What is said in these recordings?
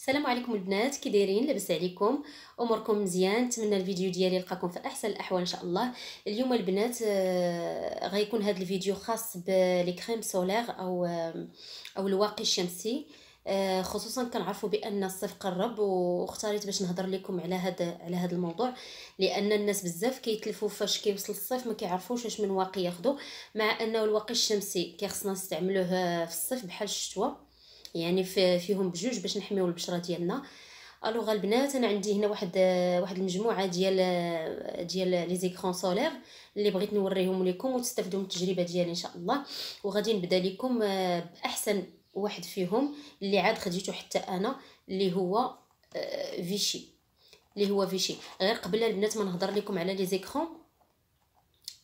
السلام عليكم البنات كي دايرين لاباس عليكم اموركم مزيان نتمنى الفيديو ديالي يلقاكم في احسن الاحوال ان شاء الله اليوم البنات آه، غيكون هذا الفيديو خاص بلي كريم سولير او آه، او الواقي الشمسي آه، خصوصا كنعرفوا بان الصيف قرب واختاريت باش نهضر لكم على هذا على هذا الموضوع لان الناس بزاف كيتلفوا فاش كيوصل الصيف ما كيعرفوش واش من واقي ياخذوا مع انه الواقي الشمسي كيخصنا نستعملوه في الصيف بحال الشتوى يعني فيهم بجوج باش نحميو البشره ديالنا الوغ البنات انا عندي هنا واحد واحد المجموعه ديال ديال لي زيكرون سولير اللي بغيت نوريهم لكم وتستافدوا من التجربه ديالي ان شاء الله وغادي نبدا لكم آه، باحسن واحد فيهم اللي عاد خديته حتى انا اللي هو فيشي آه، اللي هو فيشي غير قبل البنات ما نهضر لكم على لي زيكرون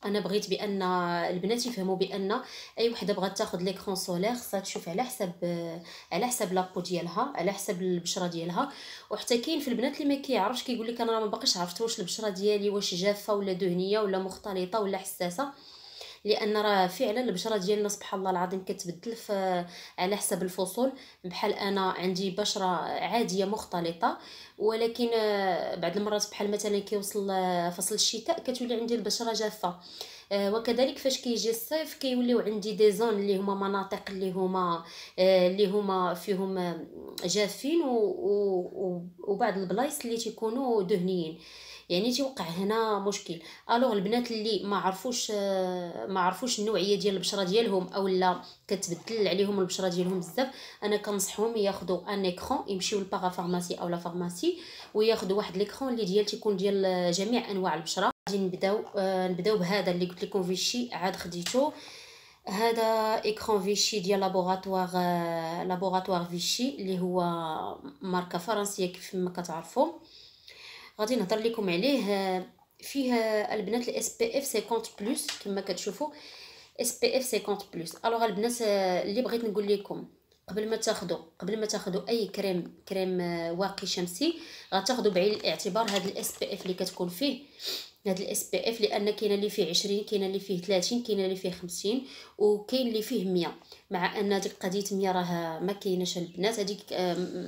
انا بغيت بان البنات يفهموا بان اي وحده بغات تاخذ ليكرون سولير خصها تشوف على حسب على حسب لابو ديالها على حسب البشره ديالها وحتى كاين في البنات اللي ما كيعرفش كيقول لك انا ما باقيش عرفت واش البشره ديالي واش جافه ولا دهنيه ولا مختلطه ولا حساسه لان راه فعلا البشره ديالنا سبحان الله العظيم كتبدل على حسب الفصول بحال انا عندي بشره عاديه مختلطه ولكن آه، بعض المرات بحال مثلا كيوصل آه، فصل الشتاء كتولي عندي البشره جافه آه، وكذلك فاش كيجي الصيف كيوليو عندي دي زون اللي هما مناطق اللي هما اللي هما فيهم جافين وبعض البلايص اللي تيكونوا دهنيين يعني تيوقع هنا مشكل الوغ البنات اللي ما عرفوش آه، ما عرفوش النوعيه ديال البشره ديالهم اولا كتبدل عليهم البشره ديالهم بزاف انا كنصحهم ياخذوا ان ايكرون يمشيو للباغافارماسي او اولا فارماسي وياخذوا واحد ليكرون اللي ديال تيكون ديال آه، جميع انواع البشره غادي نبداو آه، نبداو بهذا اللي قلت لكم فيشي عاد خديته هذا ايكرون فيشي ديال لابوغاتوار لابوغاتوار فيشي اللي هو ماركه فرنسيه كيف ما كتعرفوا غادي نهضر لكم عليه آه، فيه آه، البنات الاس بي اف 50 بلس كما كتشوفوا اس بي اف 50 بلس الوغ البنات آه، اللي بغيت نقول لكم قبل ما تاخذوا قبل ما تاخذوا اي كريم كريم واقي شمسي غتاخذوا بعين الاعتبار هذا الاس بي اف اللي كتكون فيه هذا الاس بي اف لان كاين اللي فيه 20 كاين اللي فيه 30 كاين اللي فيه 50 وكاين اللي فيه 100 مع ان ديك قضيه 100 راه ما كايناش البنات هذيك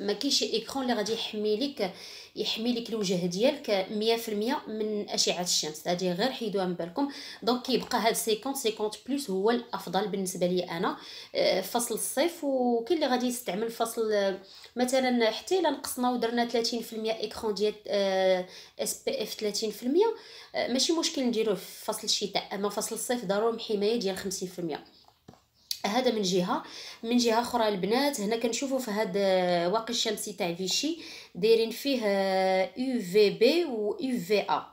ما كاينش ايكرون اللي غادي يحمي لك يحمي لك الوجه ديالك 100% من اشعه الشمس هذه غير حيدوها من بالكم دونك كيبقى هاد 50 50 بلس هو الافضل بالنسبه لي انا آه، فصل الصيف وكل اللي غادي يستعمل فصل آه، مثلا حتى الا نقصنا ودرنا 30% اكرون ديال اس بي اف 30% ماشي مشكل نديروه في فصل الشتاء اما فصل الصيف ضروري حمايه ديال 50% هذا من جهه من جهه اخرى البنات هنا كنشوفوا في هذا آه، واقي الشمسي تاع فيشي دايرين فيه يو في بي و يو في ا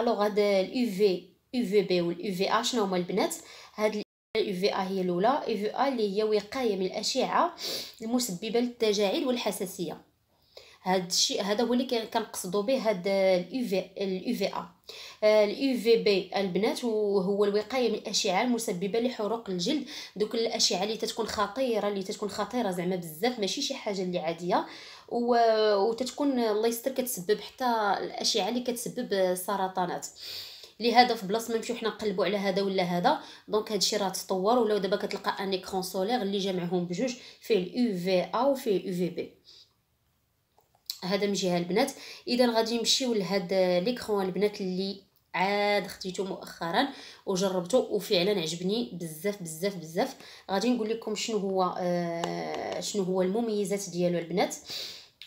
الوغ هذا اليو في يو في بي واليو في ا شنو هما البنات هاد اليو في ا هي الاولى اي في ا اللي هي وقايه من الاشعه المسببه للتجاعيد والحساسيه هاد الشيء هذا هو اللي كنقصدوا به هاد اليو في اليو في ا آه، اليو في بي البنات وهو الوقايه من الاشعه المسببه لحروق الجلد دوك الاشعه اللي تتكون خطيره اللي تتكون خطيره زعما بزاف ماشي شي حاجه اللي عاديه و... وتتكون الله يستر كتسبب حتى الاشعه اللي كتسبب سرطانات لهذا في بلاص ما نمشيو حنا نقلبوا على هذا ولا هذا دونك هادشي راه تطور ولو دابا كتلقى ان اكران سولير اللي جمعهم بجوج فيه اليو في ا وفيه اليو في بي هذا من جهه البنات اذا غادي نمشيو لهاد ليكرون البنات اللي عاد خديته مؤخرا وجربته وفعلا عجبني بزاف بزاف بزاف غادي نقول لكم شنو هو آه شنو هو المميزات ديالو البنات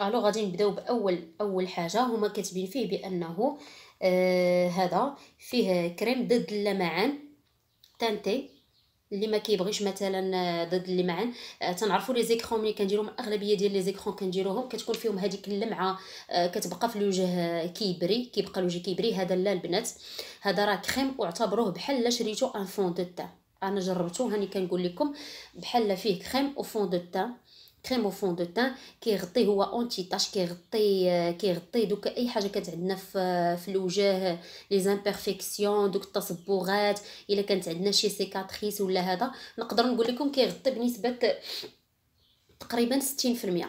الو غادي نبداو باول اول حاجه هما كاتبين فيه بانه آه هذا فيه كريم ضد اللمعان تانتي اللي ما كيبغيش مثلا آه، ضد اللمعان آه، تنعرفوا لي زيكرون ملي كنديرهم الاغلبيه ديال لي زيكرون كنديروهم كتكون فيهم هذيك اللمعه آه، كتبقى في الوجه كيبري كيبقى الوجه كيبري هذا لا البنات هذا راه كريم واعتبروه بحال لا شريتو ان فون دو تان انا جربته هاني كنقول لكم بحال فيه كريم وفون دو تان كريم او فون دو تان كيغطي هو اونتي تاش كيغطي آه، كيغطي دوك اي حاجه كانت عندنا في آه، في الوجه لي زامبيرفيكسيون دوك التصبغات الا كانت عندنا شي سيكاتريس ولا هذا نقدر نقول لكم كيغطي بنسبه تقريبا 60%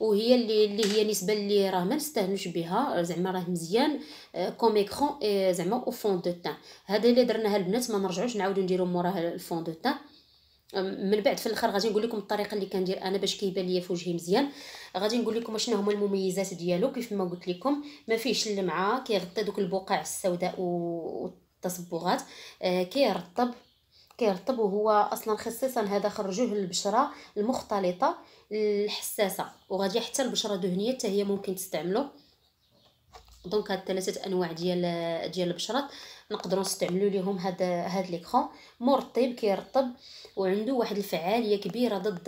وهي اللي اللي هي نسبه اللي راه ما نستهنوش بها زعما راه مزيان كوميكرون آه، زعما او فون دو تان هذا اللي درناها البنات ما نرجعوش نعاودو نديرو موراه الفون دو تان من بعد في الاخر غادي نقول لكم الطريقه اللي كندير انا باش كيبان ليا في وجهي مزيان غادي نقول لكم شنو هما المميزات ديالو كيف ما قلت لكم ما فيهش اللمعه كيغطي دوك البقع السوداء والتصبغات آه كيرطب كيرطب وهو اصلا خصيصا هذا خرجوه للبشره المختلطه الحساسه وغادي حتى البشره الدهنيه حتى هي ممكن تستعملو دونك هاد ثلاثه انواع ديال ديال البشرات نقدروا نستعملوا ليهم هاد هاد ليكرون مرطب كيرطب وعنده واحد الفعاليه كبيره ضد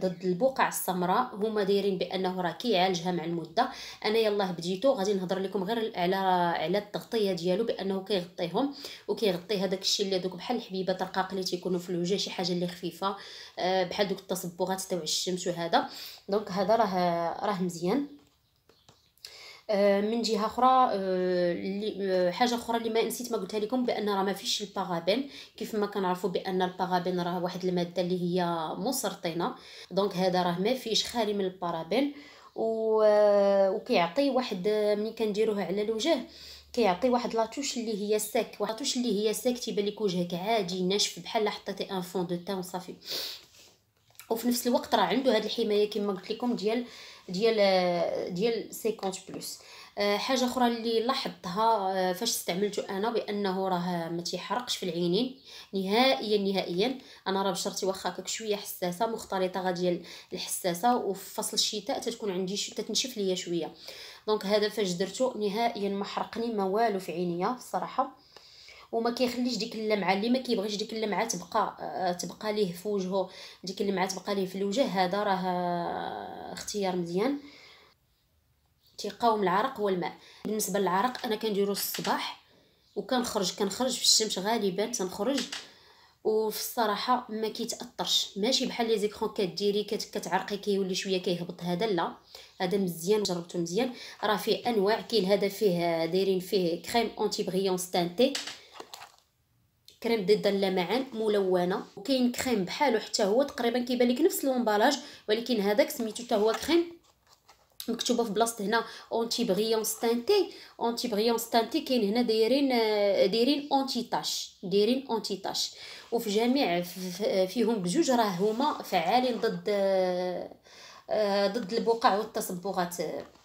ضد البقع السمراء هما دايرين بانه راه كيعالجها مع المده انا يلاه بديتو غادي نهضر لكم غير على على التغطيه ديالو بانه كيغطيهم وكيغطي هذاك الشيء اللي دوك بحال الحبيبات الرقاق اللي تيكونوا في الوجه شي حاجه اللي خفيفه آه، بحال دوك التصبغات تاع الشمس وهذا دونك هذا راه راه مزيان آه، من جهه اخرى آه، آه، حاجه اخرى اللي ما نسيت ما قلتها لكم بان راه ما فيش البارابين كيف ما كنعرفوا بان البارابين راه واحد الماده اللي هي مسرطنه دونك هذا راه ما فيش خالي من البارابين و... وكيعطي واحد ملي كنديروه على الوجه كيعطي واحد لاطوش اللي هي ساك واحد لاطوش اللي هي ساك تيبان لك وجهك عادي ناشف بحال حطيتي ان فون دو تان وصافي وفي نفس الوقت راه عنده هاد الحمايه كما قلت لكم ديال ديال ديال 50 بلس آه، حاجه اخرى اللي لاحظتها آه، فاش استعملته انا بانه راه ما تيحرقش في العينين نهائيا نهائيا انا راه بشرتي واخا هكاك شويه حساسه مختلطه ديال الحساسه وفي فصل الشتاء تتكون عندي تتنشف ليا شويه دونك هذا فاش درتو نهائيا ما حرقني ما والو في عينيا الصراحه وما كيخليش ديك اللمعه اللي ما كيبغيش ديك اللمعه تبقى آه، تبقى ليه في وجهه ديك اللمعه تبقى ليه في الوجه هذا راه اختيار مزيان تيقاوم العرق هو الماء بالنسبه للعرق انا كنديرو الصباح وكنخرج كنخرج في الشمس غالبا تنخرج وفي الصراحه ما كيتاثرش ماشي بحال لي زيكرون كديري كتعرقي كيولي شويه كيهبط هذا لا هذا مزيان جربته مزيان راه فيه انواع كاين هذا فيه دايرين فيه كريم اونتي بريون ستانتي كريم ضد اللمعان ملونه وكاين كريم بحالو حتى هو تقريبا كيبان لك نفس الامبالاج ولكن هذاك سميتو حتى هو كريم مكتوبه في بلاصه هنا اونتي بريون ستانتي اونتي بريون ستانتي كاين هنا دايرين آه، دايرين اونتي تاش دايرين اونتي تاش وفي جميع فيهم بجوج راه هما فعالين ضد آه، آه، ضد البقع والتصبغات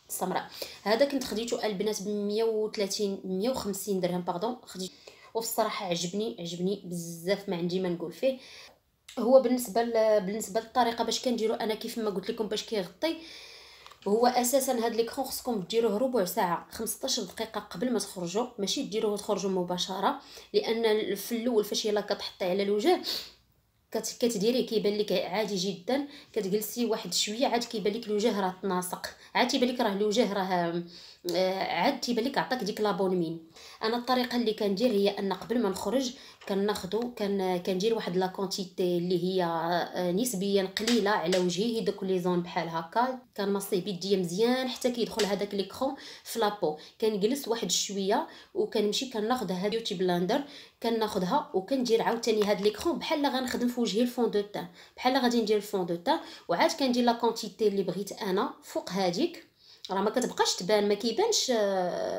السمراء هذا كنت خديته البنات ب 130 150 درهم باردون خديت وفي الصراحه عجبني عجبني بزاف ما عندي ما نقول فيه هو بالنسبه بالنسبه للطريقه باش كنديرو انا كيف ما قلت لكم باش كيغطي هو اساسا هاد ليكرون خصكم ديروه ربع ساعه 15 دقيقه قبل ما تخرجوا ماشي ديروه تخرجوا مباشره لان في الاول فاش يلا كتحطي على الوجه كتديريه كيبان لك عادي جدا كتجلسي واحد شويه عاد كيبان لك الوجه راه تناسق عاد تيبان لك راه الوجه راه آه، عاد تيبان لك عطاك ديك لابونمين انا الطريقه اللي كندير هي ان قبل ما نخرج كناخذو كن كندير واحد لا كونتيتي اللي هي آه، نسبيا قليله على وجهي دوك لي زون بحال هكا كنمصيه بيديا مزيان حتى كيدخل هذاك ليكرون في لابو كنجلس واحد شويه وكنمشي كناخذ هاد بيوتي بلاندر كناخذها وكندير عاوتاني هاد ليكرون بحال غنخدم في وجهي الفون دو تان بحال غادي ندير الفون دو تان وعاد كندير لا كونتيتي اللي بغيت انا فوق هذيك راه ما كتبقاش تبان ما كيبانش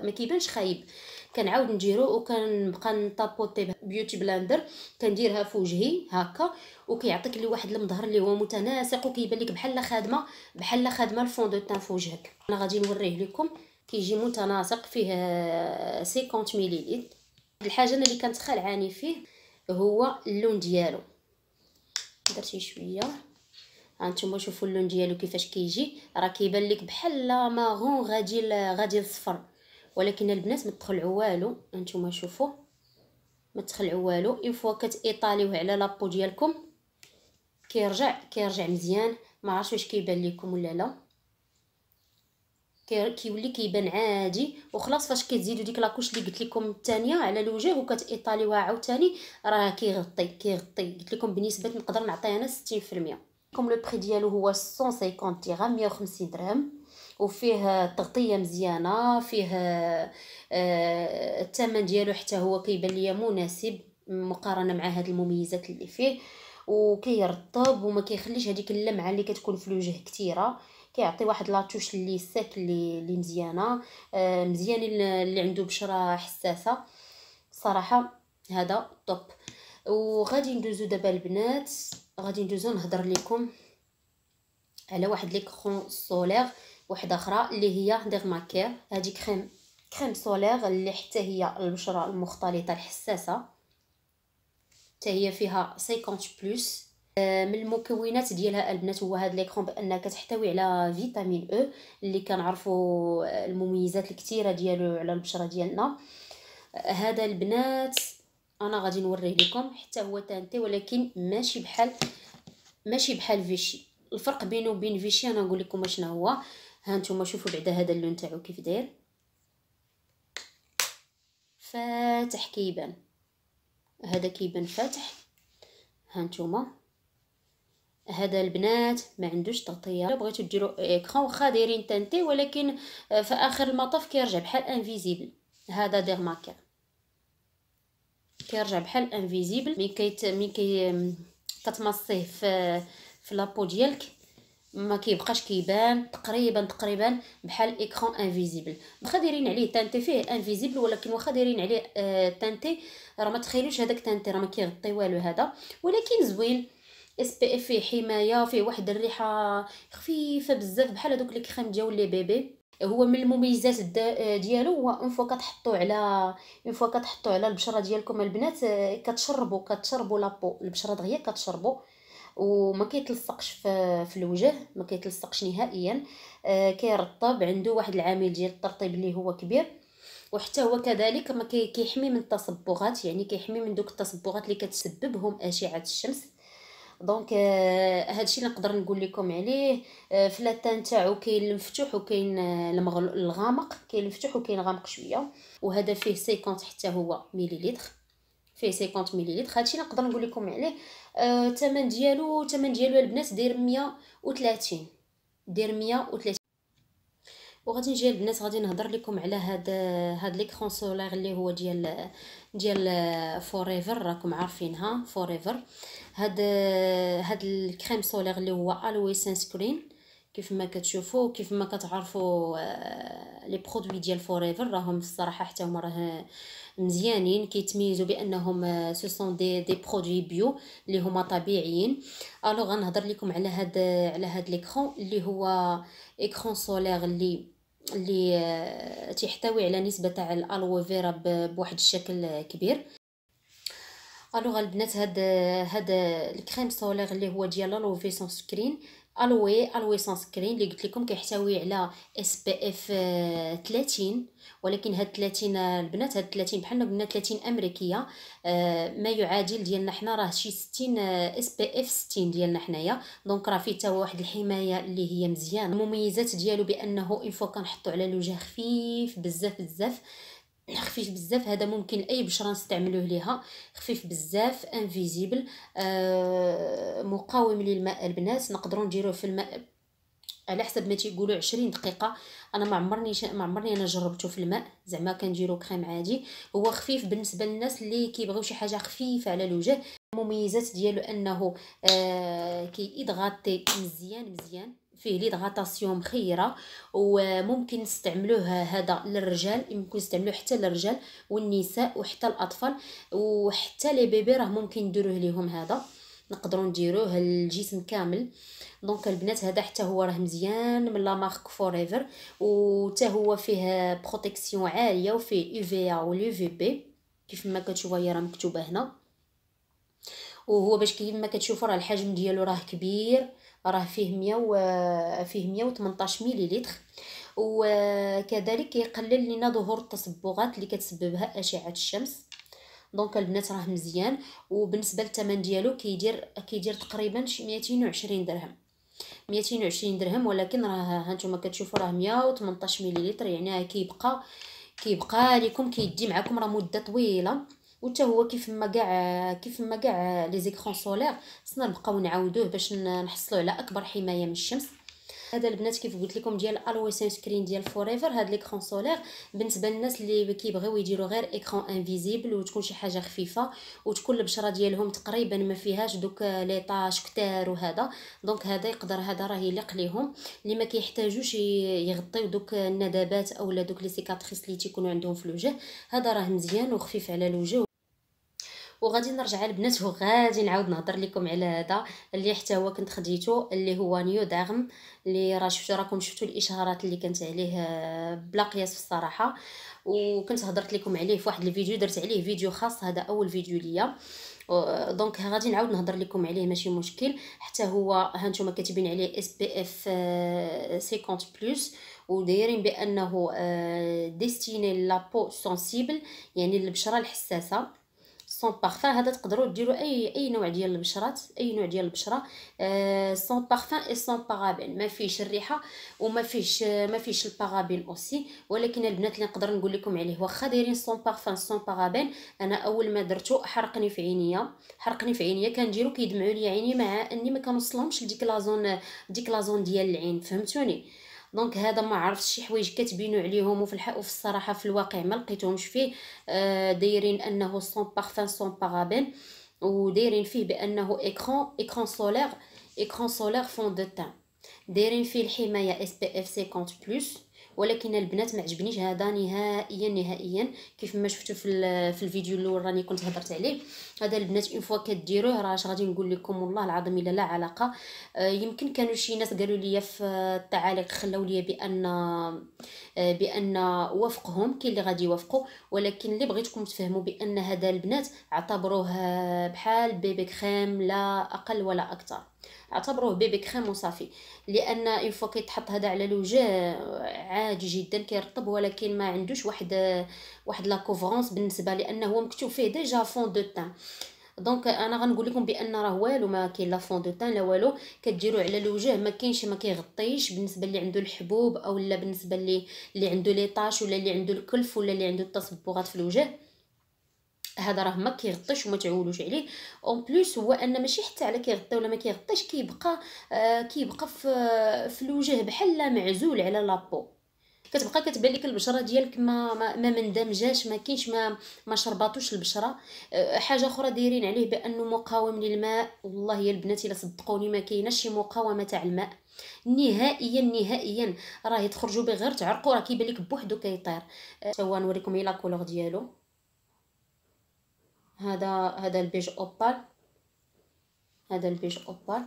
ما كيبانش خايب كنعاود نديرو وكنبقى نطابوطي بيوتي بلاندر كنديرها في وجهي هكا وكيعطيك لي واحد المظهر اللي هو متناسق وكيبان لك بحال خادمه بحال خادمه الفون دو تان في وجهك انا غادي نوريه لكم كيجي متناسق فيه 50 مليليتر الحاجه اللي كنت خلعاني فيه هو اللون ديالو درتي شويه هانتوما شوفوا اللون ديالو كيفاش كيجي راه كيبان لك بحال لا ماغون غادي غادي صفر ولكن البنات ما تخلعوا والو هانتوما شوفوا ما تخلعوا والو اون فوا كتايطاليوه على لابو ديالكم كيرجع كيرجع مزيان ما عرفتش واش كيبان لكم ولا لا كيولي كيبان عادي وخلاص فاش كتزيدوا ديك لاكوش اللي قلت لكم الثانيه على الوجه وكتايطاليوها عاوتاني راه كيغطي كيغطي قلت لكم بنسبه نقدر نعطيها انا 60% كوم لو بري ديالو هو 150 درهم 150 درهم وفيه تغطيه مزيانه فيه آه، الثمن ديالو حتى هو كيبان ليا مناسب مقارنه مع هاد المميزات اللي فيه وكيرطب وما كيخليش هذيك اللمعه اللي كتكون في الوجه كثيره كيعطي واحد لاتوش اللي ساك اللي اللي مزيانه آه، مزيان اللي عنده بشره حساسه صراحه هذا طوب وغادي ندوزو دابا البنات غادي ندوزو نهضر لكم على واحد لي كرون سولير واحده اخرى اللي هي ديرماكير هادي كريم كريم سولير اللي حتى هي البشره المختلطه الحساسه حتى هي فيها 50 بلس آه، من المكونات ديالها البنات هو هذا ليكرون بانها كتحتوي على فيتامين او e، اللي كنعرفوا آه، المميزات الكثيره ديالو على البشره ديالنا آه، هذا البنات انا غادي نوريه لكم حتى هو تانتي ولكن ماشي بحال ماشي بحال فيشي الفرق بينه وبين فيشي انا نقول لكم اشنا هو ها انتم شوفوا بعدا هذا اللون تاعو كيف داير فاتح كيبان هذا كيبان فاتح ها انتم هذا البنات ما عندوش تغطيه بغيتو ديروا اكران واخا دايرين تانتي ولكن في اخر المطاف كيرجع بحال انفيزيبل هذا دير ماكر كيرجع بحال انفيزيبل مي كيت مي كي كتمصيه في في لابو ديالك ما كيبقاش كيبان تقريبا تقريبا بحال اكران انفيزيبل واخا دايرين عليه تانتي فيه انفيزيبل ولكن واخا دايرين عليه آه، تانتي راه ما تخيلوش هذاك تانتي راه ما كيغطي والو هذا ولكن زوين اس بي اف فيه حمايه فيه واحد الريحه خفيفه بزاف بحال هذوك كريم ديال لي بيبي هو من المميزات ديالو هو اون فوا كتحطو على اون فوا كتحطو على البشره ديالكم البنات آه، كتشربو كتشربو لابو البشره دغيا كتشربو وما كيتلصقش في, في الوجه ما كيتلصقش نهائيا آه، كيرطب عنده واحد العامل ديال الترطيب اللي هو كبير وحتى هو كذلك ما كيحمي من التصبغات يعني كيحمي من دوك التصبغات اللي كتسببهم اشعه الشمس دونك هذا euh, هادشي اللي نقدر نقول لكم عليه آه، في لاتان تاعو كاين المفتوح وكاين آه، المغل... الغامق كاين المفتوح وكاين غامق شويه وهذا فيه 50 حتى هو مليلتر فيه 50 مليلتر هادشي اللي نقدر نقول لكم عليه الثمن آه ديالو الثمن ديالو البنات داير 130 داير 130 وغادي نجي البنات غادي نهضر لكم على هاد هاد ليكرون سولير اللي هو ديال ديال فوريفر آه، راكم عارفينها فوريفر هاد هاد الكريم سولير اللي هو الوي سان سكرين كيف ما كتشوفوا وكيف ما كتعرفوا آه، لي برودوي ديال فوريفر راهم الصراحه حتى هما راه مزيانين كيتميزوا بانهم سو سون دي دي برودوي بيو اللي هما طبيعيين الو غنهضر لكم على هاد على هاد ليكرون اللي هو ايكرون سولير اللي اللي آه، تحتوي على نسبه تاع الالوفيرا بواحد الشكل كبير الوغ البنات هاد هاد الكريم سولير اللي هو ديال لوفي سون سكرين الوي الوي سون سكرين اللي قلت لكم كيحتوي على اس بي اف 30 ولكن هاد 30 البنات هاد 30 بحالنا قلنا 30 امريكيه آه، ما يعادل ديالنا حنا راه شي 60 اس بي اف 60 ديالنا حنايا دونك راه فيه حتى واحد الحمايه اللي هي مزيانه المميزات ديالو بانه انفو كنحطو على الوجه خفيف بزاف بزاف خفيف بزاف هذا ممكن اي بشره نستعملوه ليها خفيف بزاف انفيزيبل آه مقاوم للماء البنات نقدروا نديروه في الماء على حسب ما تيقولوا 20 دقيقه انا ما عمرني ما عمرني انا جربته في الماء زعما كنديرو كريم عادي هو خفيف بالنسبه للناس اللي كيبغيو شي حاجه خفيفه على الوجه المميزات ديالو انه آه كيضغطي مزيان مزيان فيه ليدغاتاسيون مخيره وممكن نستعملوه هذا للرجال يمكن نستعملوه حتى للرجال والنساء وحتى الاطفال وحتى لي بيبي راه ممكن نديروه ليهم هذا نقدروا نديروه الجسم كامل دونك البنات هذا حتى هو راه مزيان من لا مارك فوريفر وتا هو فيه بروتيكسيون عاليه وفيه اي في ا ولي في بي كيف ما كتشوفوا هي راه مكتوبه هنا وهو باش كيما كتشوفوا راه الحجم ديالو راه كبير راه فيه 100 و فيه 118 وتمنطاش مليلتر وكذلك يقلل لنا ظهور التصبغات اللي كتسببها اشعه الشمس دونك البنات راه مزيان وبالنسبه للثمن ديالو كيدير كيدير تقريبا شي 220 درهم 220 درهم ولكن راه هانتوما كتشوفوا راه 118 مليلتر يعني كيبقى كيبقى لكم كيدي معكم راه مده طويله وتا هو كيف ما كاع كيف ما كاع لي زيكرون سولير خصنا نبقاو نعاودوه باش نحصلوا على اكبر حمايه من الشمس هذا البنات كيف قلت لكم ديال الوي سان سكرين ديال فوريفر هاد ليكرون سولير بالنسبه للناس اللي كيبغيو يديروا غير ايكرون انفيزيبل وتكون شي حاجه خفيفه وتكون البشره ديالهم تقريبا ما فيهاش دوك لي طاش كتار وهذا دونك هذا يقدر هذا راه يليق ليهم اللي ما كيحتاجوش يغطيو دوك الندبات اولا دوك لي سيكاتريس اللي تيكونوا عندهم في الوجه هذا راه مزيان وخفيف على الوجه وغادي نرجع لبنات وغادي نعاود نهضر لكم على هذا اللي حتى هو كنت خديته اللي هو نيو داغم اللي راه شفتوا راكم شفتوا الاشهارات اللي كانت عليه آه، بلا قياس الصراحه وكنت هضرت لكم عليه في واحد الفيديو درت عليه فيديو خاص هذا اول فيديو ليا آه، دونك غادي نعاود نهضر لكم عليه ماشي مشكل حتى هو ها نتوما كاتبين عليه اس بي اف 50 بلس ودايرين بانه ديستيني لابو سونسيبل يعني البشره الحساسه سون بارفان هذا تقدروا ديروا اي اي نوع ديال البشرات اي نوع ديال البشره سون بارفان اي سون بارابين ما فيهش الريحه وما فيهش ما فيهش البارابين اوسي ولكن البنات اللي نقدر نقول لكم عليه واخا دايرين سون بارفان سون بارابين انا اول ما درتو حرقني في عينيا حرقني في عينيا كنديرو كيدمعوا لي عيني مع اني ما كنوصلهمش لديك لازون ديك لازون ديال العين فهمتوني دونك هذا ما عرفتش شي حوايج كتبينوا عليهم وفي الحق وفي الصراحه في الواقع ما لقيتهمش فيه آه، دايرين انه سون بارفان سون بارابين ودايرين فيه بانه ايكران ايكران سولير ايكران سولير فون دو تان دايرين فيه الحمايه اس بي اف 50 بلس ولكن البنات ما عجبنيش هذا نهائيا نهائيا كيف ما شفتوا في, في الفيديو الاول راني كنت هضرت عليه هذا البنات اون فوا كديروه راه اش غادي نقول لكم والله العظيم الا لا علاقه آه، يمكن كانوا شي ناس قالوا لي في التعاليق خلاو لي بان آه، بان وافقهم كاين اللي غادي يوافقوا ولكن اللي بغيتكم تفهموا بان هذا البنات اعتبروه بحال بيبي كريم لا اقل ولا اكثر اعتبروه بيبي كريم وصافي لان اون فوا كيتحط هذا على الوجه عادي جدا كيرطب ولكن ما عندوش واحد واحد لا كوفرونس بالنسبه لانه هو مكتوب فيه ديجا فون دو تان دونك انا غنقول لكم بان راه والو ما كاين لا فون دو تان لا والو كديرو على الوجه ما كاينش ما كيغطيش بالنسبه اللي عنده الحبوب او لا بالنسبه اللي اللي عنده لي طاش ولا اللي عنده الكلف ولا اللي عنده التصبغات في الوجه هذا راه ما كيغطيش وما تعولوش عليه اون بليس هو ان ماشي حتى على كيغطي ولا ما كيغطيش كيبقى آه، كيبقى في في الوجه بحال معزول على لابو كتبقى كتبان لك البشره ديالك ما ما, مندمجاش ما كاينش ما ما شرباتوش البشره آه، حاجه اخرى دايرين عليه بانه مقاوم للماء والله يا البنات الا صدقوني ما كايناش شي مقاومه تاع الماء نهائيا نهائيا راه تخرجوا به غير تعرقوا راه كيبان لك بوحدو كيطير تا آه، هو نوريكم هي لا كولور ديالو هذا هذا البيج اوبال هذا البيج اوبال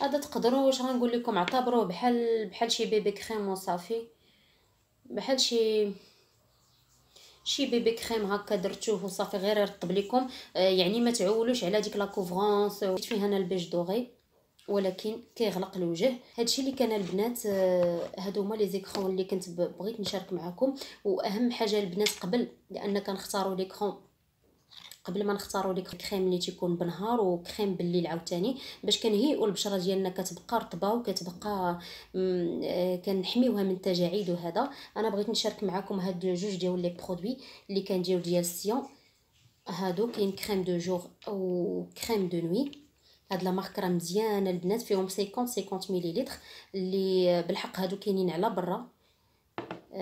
هذا تقدروا واش غنقول لكم اعتبروه بحال بحال شي بيبي كريم وصافي بحال شي شي بيبي كريم هكا درتوه وصافي غير يرطب لكم آه، يعني ما تعولوش على ديك لا كوفرونس فيه هنا البيج دوغي ولكن كيغلق الوجه هادشي اللي كان البنات آه، هادو هما لي زيكرون اللي كنت بغيت نشارك معكم واهم حاجه البنات قبل لان كنختاروا ليكرون قبل ما نختاروا ديك الكريم اللي تيكون بنهار وكريم بالليل عاوتاني باش كنهيئوا البشره ديالنا كتبقى رطبه وكتبقى آه، كنحميوها من التجاعيد وهذا انا بغيت نشارك معكم هاد جوج ديال لي برودوي اللي كنديروا ديال سيون هادو كاين كريم دو جوغ وكريم دو نوي هاد لا مارك راه مزيانه البنات فيهم 50 50 مليلتر اللي بالحق هادو كاينين على برا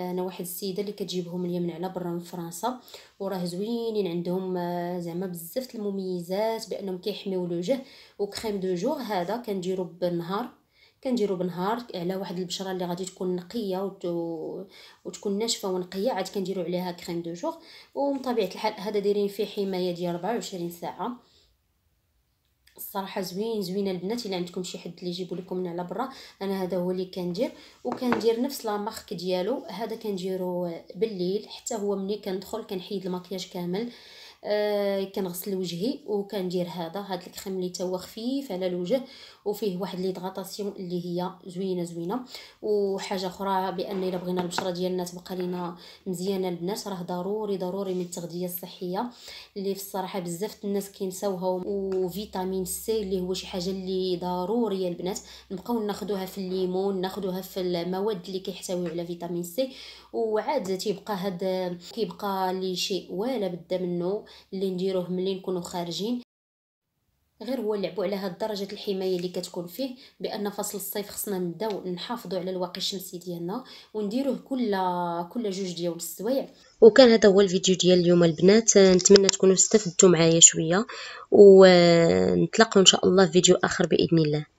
انا واحد السيده اللي كتجيبهم ليا من على برا من فرنسا وراه زوينين عندهم آه، زعما بزاف المميزات بانهم كيحميو الوجه وكريم دو جور هذا كنديرو بالنهار كنديرو بالنهار على واحد البشره اللي غادي تكون نقيه وت... وتكون ناشفه ونقيه عاد كنديرو عليها كريم دو جور ومن طبيعه الحال هذا دايرين فيه حمايه ديال 24 ساعه الصراحه زوين زوينه البنات الا عندكم شي حد اللي يجيبو لكم من على برا انا هذا هو اللي كندير وكندير نفس لا مارك ديالو هذا كنديرو بالليل حتى هو ملي كندخل كنحيد المكياج كامل آه، كنغسل وجهي وكندير هذا هاد الكريم اللي هو خفيف على الوجه وفيه واحد ليدغطاسيون اللي هي زوينه زوينه وحاجه اخرى بان الا بغينا البشره ديالنا تبقى لينا مزيانه البنات راه ضروري ضروري من التغذيه الصحيه اللي في الصراحه بزاف الناس كينساوها وفيتامين سي اللي هو شي حاجه اللي ضروريه البنات نبقاو ناخذوها في الليمون ناخذوها في المواد اللي كيحتويو على فيتامين سي وعاد تيبقى هاد كيبقى لي شيء ولا بدا منه اللي نديروه ملي نكونوا خارجين غير هو لعبوا على هاد درجه الحمايه اللي كتكون فيه بان فصل الصيف خصنا نبداو نحافظوا على الواقي الشمسي ديالنا ونديروه كل كل جوج ديال السوايع وكان هذا هو الفيديو ديال اليوم البنات نتمنى تكونوا استفدتوا معايا شويه ونتلاقوا آه، ان شاء الله في فيديو اخر باذن الله